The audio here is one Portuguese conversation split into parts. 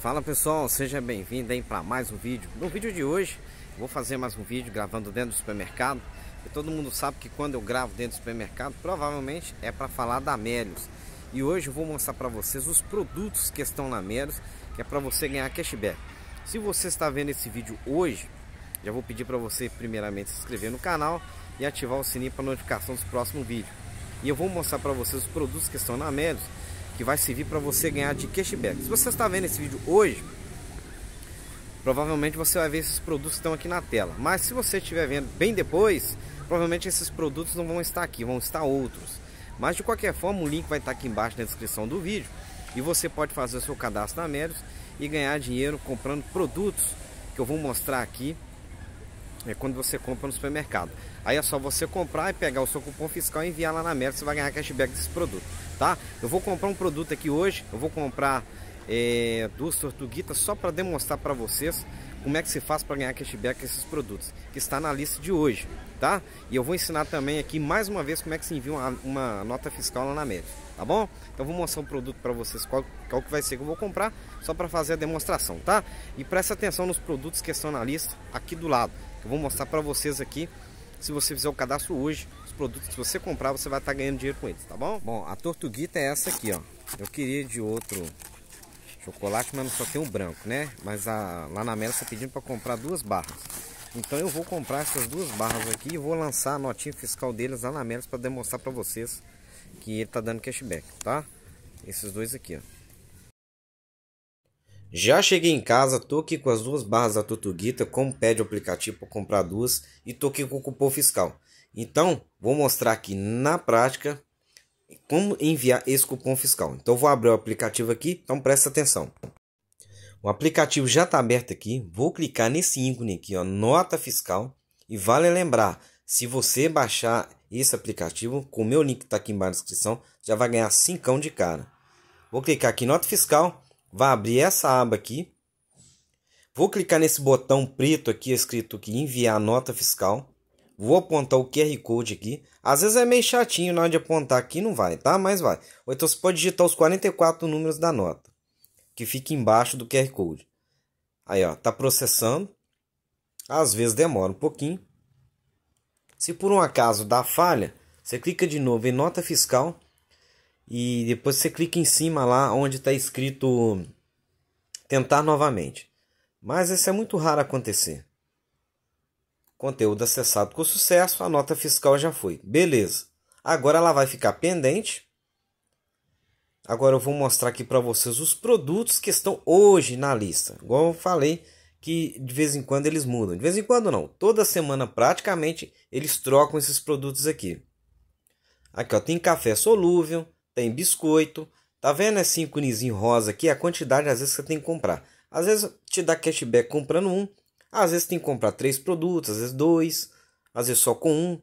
Fala pessoal, seja bem-vindo aí para mais um vídeo. No vídeo de hoje, vou fazer mais um vídeo gravando dentro do supermercado. E todo mundo sabe que quando eu gravo dentro do supermercado, provavelmente é para falar da Melios. E hoje eu vou mostrar para vocês os produtos que estão na Melios, que é para você ganhar cashback. Se você está vendo esse vídeo hoje, já vou pedir para você primeiramente se inscrever no canal e ativar o sininho para notificação dos próximos vídeos. E eu vou mostrar para vocês os produtos que estão na Melios que vai servir para você ganhar de cashback. Se você está vendo esse vídeo hoje, provavelmente você vai ver esses produtos que estão aqui na tela. Mas se você estiver vendo bem depois, provavelmente esses produtos não vão estar aqui, vão estar outros. Mas de qualquer forma, o link vai estar aqui embaixo na descrição do vídeo e você pode fazer o seu cadastro na Meritos e ganhar dinheiro comprando produtos que eu vou mostrar aqui é quando você compra no supermercado. Aí é só você comprar e pegar o seu cupom fiscal e enviar lá na Meta, você vai ganhar cashback desse produto, tá? Eu vou comprar um produto aqui hoje, eu vou comprar é, duas tortuguitas só para demonstrar para vocês como é que se faz para ganhar cashback esses produtos, que está na lista de hoje, tá? E eu vou ensinar também aqui mais uma vez como é que se envia uma, uma nota fiscal lá na Meta, tá bom? Então vou mostrar um produto para vocês, qual, qual que vai ser que eu vou comprar, só para fazer a demonstração, tá? E presta atenção nos produtos que estão na lista aqui do lado, que eu vou mostrar para vocês aqui. Se você fizer o cadastro hoje, os produtos que você comprar, você vai estar tá ganhando dinheiro com eles, tá bom? Bom, a tortuguita é essa aqui, ó. Eu queria de outro chocolate, mas não só tem um branco, né? Mas a, lá na Mela está pedindo para comprar duas barras. Então eu vou comprar essas duas barras aqui e vou lançar a notinha fiscal deles lá na Melas para demonstrar para vocês que ele está dando cashback, tá? Esses dois aqui, ó. Já cheguei em casa, tô aqui com as duas barras da Tutuguita, como pede o aplicativo para comprar duas, e tô aqui com o cupom fiscal. Então, vou mostrar aqui na prática como enviar esse cupom fiscal. Então, vou abrir o aplicativo aqui, então presta atenção. O aplicativo já está aberto aqui, vou clicar nesse ícone aqui, ó, nota fiscal, e vale lembrar, se você baixar esse aplicativo, com o meu link que está aqui embaixo na descrição, já vai ganhar 5 de cara. Vou clicar aqui em nota fiscal, vai abrir essa aba aqui. Vou clicar nesse botão preto aqui escrito que enviar nota fiscal. Vou apontar o QR Code aqui. Às vezes é meio chatinho na hora de apontar aqui, não vai, tá? Mas vai. Ou então você pode digitar os 44 números da nota, que fica embaixo do QR Code. Aí, ó, tá processando. Às vezes demora um pouquinho. Se por um acaso dá falha, você clica de novo em nota fiscal e depois você clica em cima lá onde está escrito tentar novamente. Mas isso é muito raro acontecer. Conteúdo acessado com sucesso, a nota fiscal já foi. Beleza. Agora ela vai ficar pendente. Agora eu vou mostrar aqui para vocês os produtos que estão hoje na lista. Igual eu falei que de vez em quando eles mudam. De vez em quando não, toda semana praticamente eles trocam esses produtos aqui. Aqui ó, tem café solúvel, tem biscoito. Tá vendo esse íconezinho rosa aqui? A quantidade às vezes que você tem que comprar. Às vezes te dá cashback comprando um, às vezes tem que comprar três produtos, às vezes dois, às vezes só com um.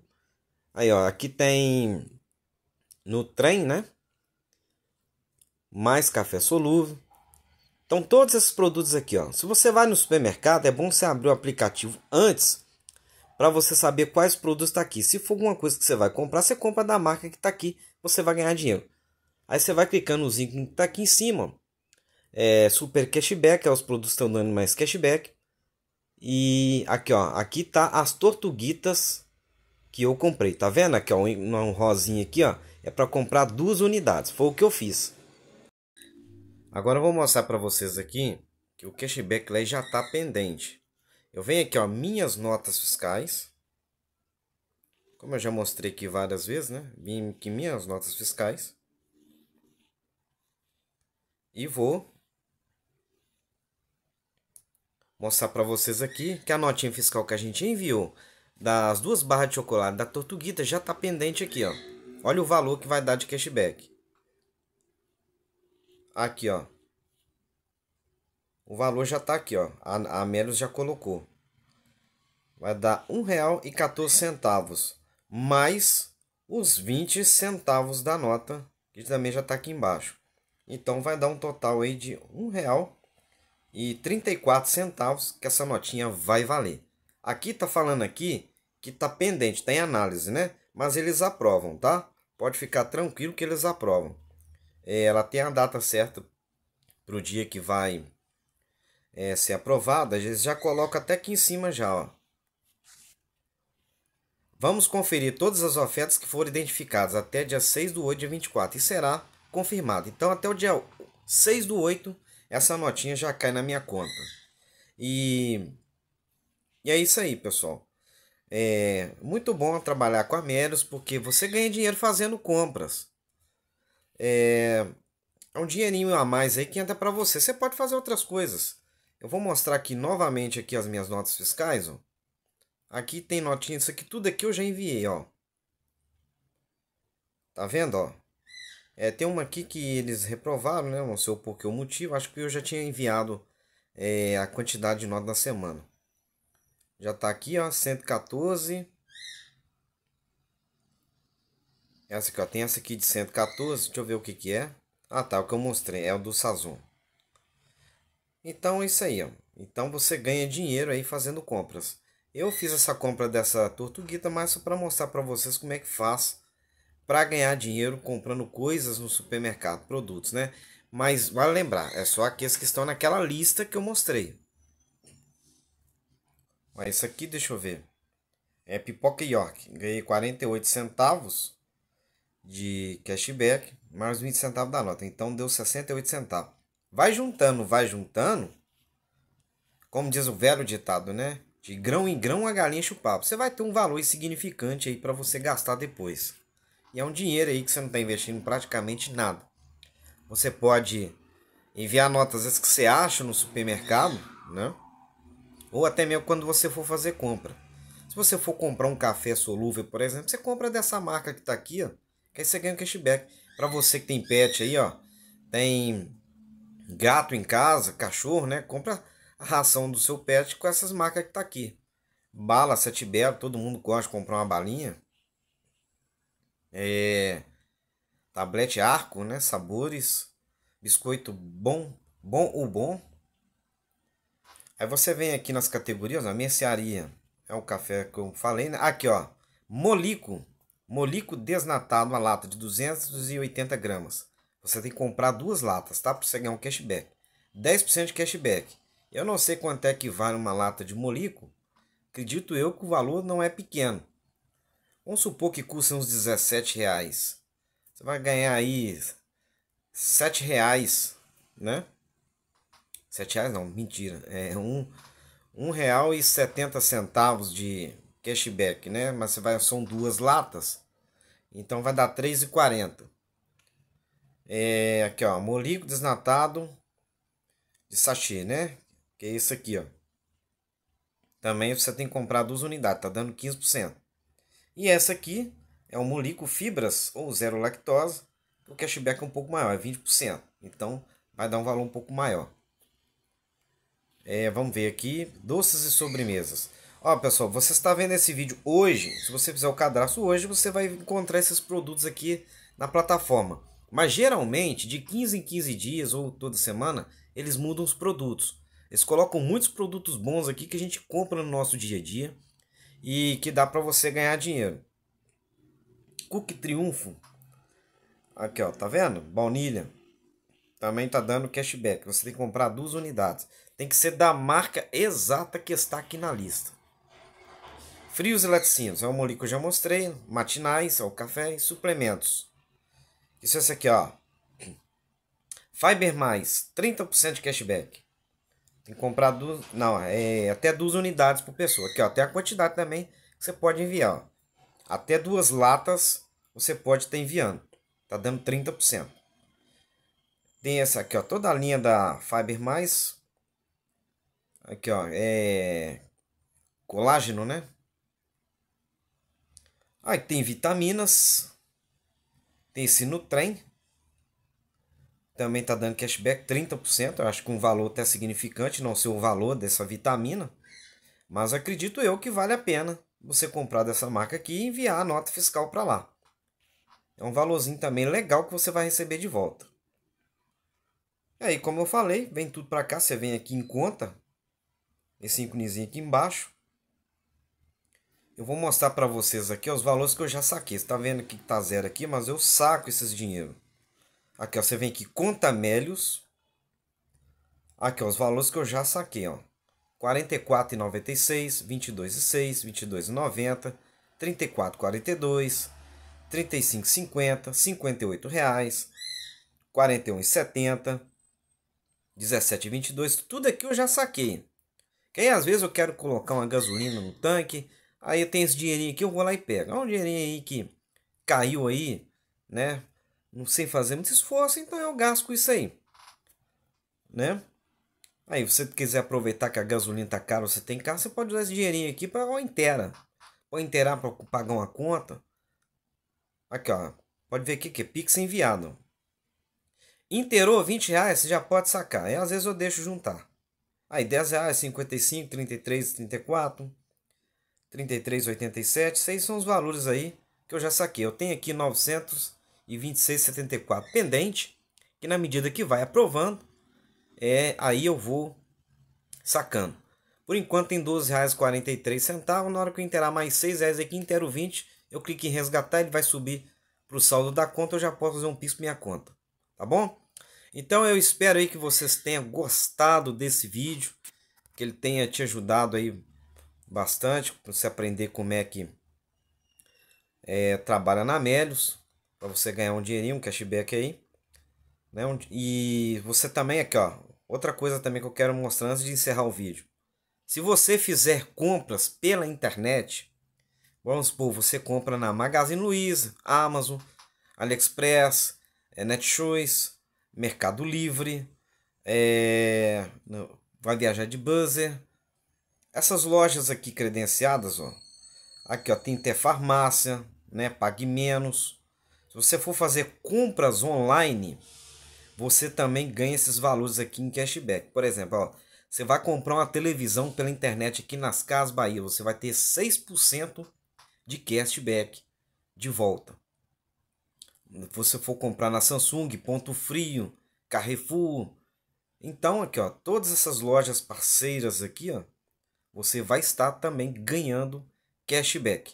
Aí ó, aqui tem no trem, né? Mais café solúvel. Então todos esses produtos aqui, ó. Se você vai no supermercado, é bom você abrir o aplicativo antes para você saber quais produtos tá aqui. Se for alguma coisa que você vai comprar, você compra da marca que tá aqui, você vai ganhar dinheiro. Aí você vai clicando no ícones que tá aqui em cima. É, super cashback, é os produtos estão dando mais cashback. E aqui, ó, aqui tá as tortuguitas que eu comprei, tá vendo? Aqui, ó, um rosinha aqui, ó, é para comprar duas unidades. Foi o que eu fiz. Agora eu vou mostrar para vocês aqui que o cashback lá já tá pendente. Eu venho aqui, ó, minhas notas fiscais. Como eu já mostrei aqui várias vezes, né? Que minhas notas fiscais. E vou mostrar para vocês aqui que a notinha fiscal que a gente enviou das duas barras de chocolate da Tortuguita já está pendente aqui, ó. Olha o valor que vai dar de cashback. Aqui, ó. O valor já está aqui, ó. A, a Melos já colocou. Vai dar R$ 1,14 mais os 20 centavos da nota, que também já está aqui embaixo. Então vai dar um total aí de R$ 1,34 que essa notinha vai valer. Aqui tá falando aqui que tá pendente, tem tá análise, né? Mas eles aprovam, tá? Pode ficar tranquilo que eles aprovam. É, ela tem a data certa para o dia que vai é, ser aprovada. Eles já colocam até aqui em cima já, ó. Vamos conferir todas as ofertas que foram identificadas até dia 6 do 8 de 24 e será confirmado. Então até o dia 6 do 8, essa notinha já cai na minha conta. E, e é isso aí, pessoal. É muito bom trabalhar com a Melios, porque você ganha dinheiro fazendo compras. É, é um dinheirinho a mais aí que entra para você. Você pode fazer outras coisas. Eu vou mostrar aqui novamente aqui as minhas notas fiscais, ó. Aqui tem notinha, isso aqui tudo aqui eu já enviei, ó. Tá vendo, ó? É, tem uma aqui que eles reprovaram, né? Não sei o porquê o motivo. Acho que eu já tinha enviado é, a quantidade de nota da semana. Já tá aqui, ó, 114. Essa aqui, ó, tem essa aqui de 114. Deixa eu ver o que que é. Ah, tá, é o que eu mostrei, é o do Sazon. Então, é isso aí, ó. Então, você ganha dinheiro aí fazendo compras. Eu fiz essa compra dessa tortuguita, mas só para mostrar para vocês como é que faz para ganhar dinheiro comprando coisas no supermercado, produtos, né? Mas vale lembrar, é só aqueles que estão naquela lista que eu mostrei. Mas isso aqui, deixa eu ver. É pipoca York. Ganhei 48 centavos de cashback, mais 20 centavos da nota. Então deu 68 centavos. Vai juntando, vai juntando. Como diz o velho ditado, né? De grão em grão a galinha chupava. Você vai ter um valor insignificante aí para você gastar depois. E é um dinheiro aí que você não está investindo praticamente nada. Você pode enviar notas as que você acha no supermercado, né? Ou até mesmo quando você for fazer compra. Se você for comprar um café solúvel, por exemplo, você compra dessa marca que está aqui, ó. Que aí você ganha um cashback. Para você que tem pet aí, ó. Tem gato em casa, cachorro, né? Compra a ração do seu pet com essas marcas que está aqui. Bala, sete belo, todo mundo gosta de comprar uma balinha. É, tablete arco, né? Sabores. Biscoito bom. Bom ou bom. Aí você vem aqui nas categorias, na mercearia. É o café que eu falei, né? Aqui, ó. Molico. Molico desnatado, uma lata de 280 gramas. Você tem que comprar duas latas, tá? Para você ganhar um cashback. 10% de cashback. Eu não sei quanto é que vale uma lata de molico. Acredito eu que o valor não é pequeno. Vamos supor que custa uns 17 reais. Você vai ganhar aí 7 reais, né? 7 reais não, mentira. É um, um real e 70 centavos de cashback, né? Mas você vai, são duas latas. Então vai dar 3,40. É, aqui ó, molico desnatado de sachê, né? Que é esse aqui, ó. Também você tem que comprar duas unidades, tá dando 15%. E essa aqui é o Molico Fibras ou zero lactose, o cashback é um pouco maior, é 20%. Então vai dar um valor um pouco maior. É, vamos ver aqui, doces e sobremesas. Ó, pessoal, você está vendo esse vídeo hoje, se você fizer o cadastro hoje, você vai encontrar esses produtos aqui na plataforma. Mas geralmente, de 15 em 15 dias ou toda semana, eles mudam os produtos. Eles colocam muitos produtos bons aqui que a gente compra no nosso dia a dia e que dá para você ganhar dinheiro. Cook Triunfo. Aqui, ó, tá vendo? Baunilha. Também tá dando cashback. Você tem que comprar duas unidades. Tem que ser da marca exata que está aqui na lista. Frios e laticínios. É o molico que eu já mostrei. Matinais, é o café e suplementos. Isso é esse aqui, ó. Fiber mais, 30% de cashback. Tem que comprar duas, não, é, até duas unidades por pessoa. Aqui, ó, a quantidade também que você pode enviar. Ó. Até duas latas você pode estar tá enviando. Tá dando 30%. Tem essa aqui, ó, toda a linha da Fiber Mais. Aqui, ó, é colágeno, né? Aí tem vitaminas. Tem esse Nutrem também está dando cashback 30%, eu acho que um valor até significante, não sei o valor dessa vitamina, mas acredito eu que vale a pena você comprar dessa marca aqui e enviar a nota fiscal para lá. É um valorzinho também legal que você vai receber de volta. E aí, como eu falei, vem tudo para cá, você vem aqui em conta, esse íconezinho aqui embaixo. Eu vou mostrar para vocês aqui os valores que eu já saquei. Você está vendo que está zero aqui, mas eu saco esses dinheiro. Aqui, ó, você vem aqui, conta Melios. Aqui, ó, os valores que eu já saquei, ó. 44,96, 22,6, 22,90, 34,42, 35,50, 58 reais, 41,70, 17,22, tudo aqui eu já saquei. Que aí às vezes eu quero colocar uma gasolina no tanque, aí eu tenho esse dinheirinho aqui, eu vou lá e pego. É um dinheirinho aí que caiu aí, né? não sei fazer muito esforço, então eu gasto com isso aí. Né? Aí, você quiser aproveitar que a gasolina tá cara, você tem carro, você pode usar esse dinheirinho aqui para ou inteira. Ou inteirar para pagar uma conta. Aqui, ó. Pode ver aqui que é Pix enviado. Interou 20 reais, você já pode sacar. E às vezes eu deixo juntar. Aí, 10 reais, 55, 33, 34, 33, 87. Esses são os valores aí que eu já saquei. Eu tenho aqui 900 e 2674 pendente, que na medida que vai aprovando, é aí eu vou sacando. Por enquanto tem R$ 12,43, na hora que eu inteirar mais R$ 6,00 aqui, inteiro 20, eu clico em resgatar, ele vai subir para o saldo da conta, eu já posso fazer um PIX minha conta, tá bom? Então eu espero aí que vocês tenham gostado desse vídeo, que ele tenha te ajudado aí bastante, para você aprender como é que é, trabalha na Melios para você ganhar um dinheirinho, um cashback aí. Né? E você também aqui, ó. Outra coisa também que eu quero mostrar antes de encerrar o vídeo. Se você fizer compras pela internet, vamos supor, você compra na Magazine Luiza, Amazon, AliExpress, é, Netshoes, Mercado Livre, é... vai viajar de buzzer. Essas lojas aqui credenciadas, ó. Aqui, ó, tem até farmácia, né? Pague menos você for fazer compras online, você também ganha esses valores aqui em cashback. Por exemplo, ó, você vai comprar uma televisão pela internet aqui nas Casas Bahia, você vai ter 6% de cashback de volta. Se você for comprar na Samsung, Ponto Frio, Carrefour, então aqui ó, todas essas lojas parceiras aqui ó, você vai estar também ganhando cashback.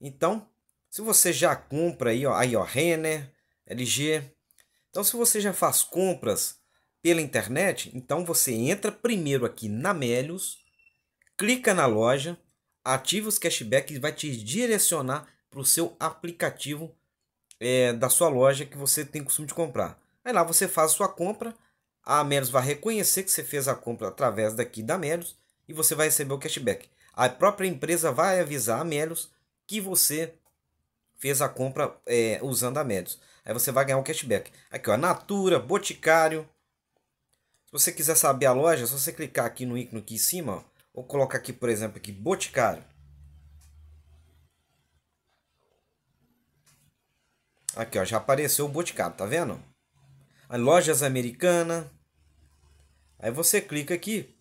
Então se você já compra aí, ó, aí ó, Renner, LG. Então se você já faz compras pela internet, então você entra primeiro aqui na Melios, clica na loja, ativa os cashback e vai te direcionar para o seu aplicativo é, da sua loja que você tem costume de comprar. Aí lá você faz sua compra, a Melios vai reconhecer que você fez a compra através daqui da Melios e você vai receber o cashback. A própria empresa vai avisar a Melios que você fez a compra é, usando a médio, Aí você vai ganhar um cashback. Aqui, ó, Natura, Boticário. Se você quiser saber a loja, é só você clicar aqui no ícone aqui em cima, ó, ou colocar aqui, por exemplo, aqui Boticário. Aqui, ó, já apareceu o Boticário, tá vendo? A lojas Americana. Aí você clica aqui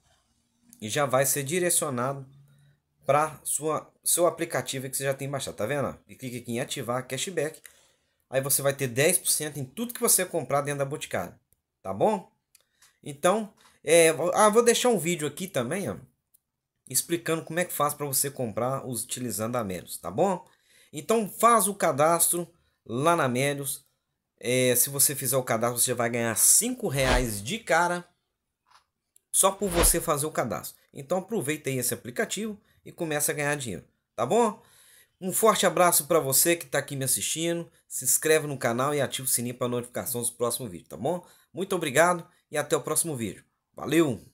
e já vai ser direcionado para sua seu aplicativo que você já tem baixado, tá vendo? E clica aqui em ativar cashback. Aí você vai ter 10% em tudo que você comprar dentro da Boticário, tá bom? Então, é, ah, vou deixar um vídeo aqui também, ó, explicando como é que faz para você comprar utilizando a Melios, tá bom? Então faz o cadastro lá na Melios. É, se você fizer o cadastro, você vai ganhar 5 reais de cara só por você fazer o cadastro. Então aproveita aí esse aplicativo e começa a ganhar dinheiro, tá bom? Um forte abraço para você que está aqui me assistindo. Se inscreve no canal e ativa o sininho para notificações dos próximos vídeos, tá bom? Muito obrigado e até o próximo vídeo. Valeu!